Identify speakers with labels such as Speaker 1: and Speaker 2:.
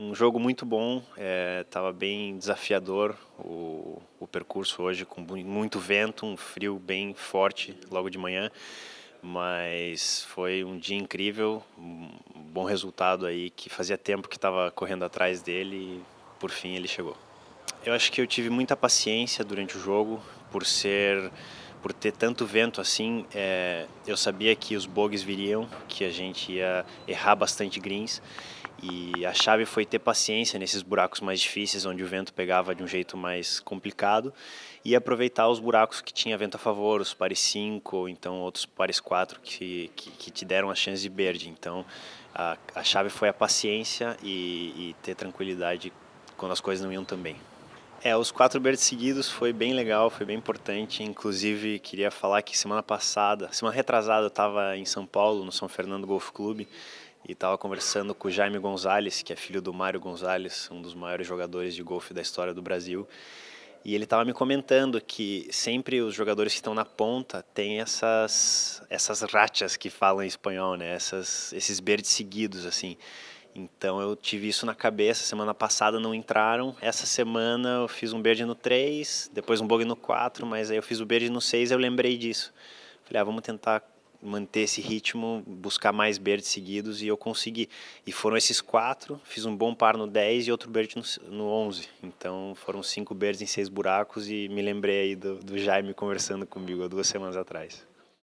Speaker 1: Um jogo muito bom, estava é, bem desafiador o, o percurso hoje, com muito vento, um frio bem forte logo de manhã, mas foi um dia incrível, um bom resultado aí que fazia tempo que estava correndo atrás dele e por fim ele chegou. Eu acho que eu tive muita paciência durante o jogo, por ser por ter tanto vento assim, é, eu sabia que os bogues viriam, que a gente ia errar bastante greens. E a chave foi ter paciência nesses buracos mais difíceis, onde o vento pegava de um jeito mais complicado, e aproveitar os buracos que tinha vento a favor, os pares 5 ou então outros pares 4 que, que, que, te deram a chance de verde. Então a, a chave foi a paciência e, e ter tranquilidade quando as coisas não iam também. É, os quatro birds seguidos foi bem legal, foi bem importante. Inclusive, queria falar que semana passada, semana retrasada, eu estava em São Paulo, no São Fernando Golf Clube, e estava conversando com o Jaime Gonzalez, que é filho do Mário Gonzalez, um dos maiores jogadores de golfe da história do Brasil. E ele estava me comentando que sempre os jogadores que estão na ponta têm essas essas rachas que falam em espanhol, né? Essas, esses birds seguidos, assim. Então eu tive isso na cabeça, semana passada não entraram. Essa semana eu fiz um verde no 3, depois um bug no 4, mas aí eu fiz o verde no 6 e eu lembrei disso. Falei, ah, vamos tentar manter esse ritmo, buscar mais birds seguidos e eu consegui. E foram esses quatro, fiz um bom par no 10 e outro bird no, no 11. Então foram cinco birds em seis buracos e me lembrei aí do, do Jaime conversando comigo há duas semanas atrás.